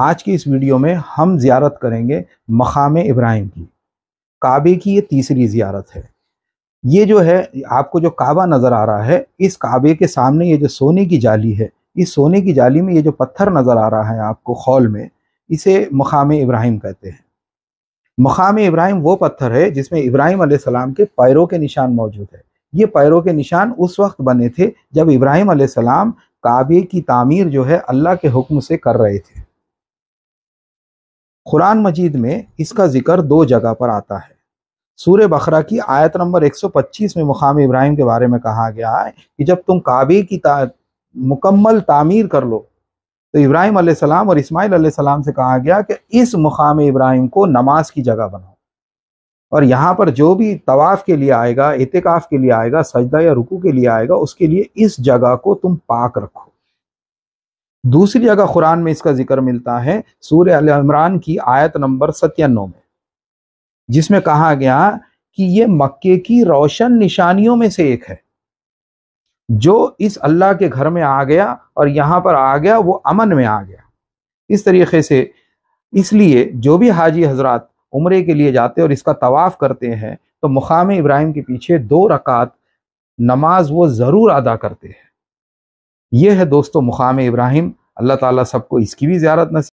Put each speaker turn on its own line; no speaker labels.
आज की इस वीडियो में हम ज़्यारत करेंगे मकाम इब्राहिम की काबे की ये तीसरी ज़्यारत है ये जो है आपको जो काबा नज़र आ रहा है इस काबे के सामने ये जो सोने की जाली है इस सोने की जाली में ये जो पत्थर नज़र आ रहा है आपको खौल में इसे मकाम इब्राहिम कहते हैं मकाम इब्राहिम वो पत्थर है जिसमें इब्राहिम आसमाम के पैरों के निशान मौजूद है ये पैरों के निशान उस वक्त बने थे जब इब्राहिम आसमाम काबे की तामीर जो है अल्लाह के हुक्म से कर रहे थे कुरान मजीद में इसका जिक्र दो जगह पर आता है सूर्य बकरा की आयत नंबर 125 में मुकाम इब्राहिम के बारे में कहा गया है कि जब तुम काबे की ता, मुकम्मल तामीर कर लो तो इब्राहिम सलाम और इस्माइल सलाम से कहा गया कि इस मुकाम इब्राहिम को नमाज की जगह बनाओ और यहाँ पर जो भी तवाफ़ के लिए आएगा एहतिकाफ़ के लिए आएगा सजदा या रुकू के लिए आएगा उसके लिए इस जगह को तुम पाक रखो दूसरी जगह कुरान में इसका जिक्र मिलता है सूर्य इमरान की आयत नंबर सत्यानवे में जिसमें कहा गया कि ये मक्के की रोशन निशानियों में से एक है जो इस अल्लाह के घर में आ गया और यहाँ पर आ गया वो अमन में आ गया इस तरीके से इसलिए जो भी हाजी हजरत उमरे के लिए जाते और इसका तवाफ़ करते हैं तो मुकाम इब्राहिम के पीछे दो रकात नमाज वो ज़रूर अदा करते हैं ये है दोस्तों मुकाम इब्राहिम अल्लाह ताला सबको इसकी भी ज्यारत नसीब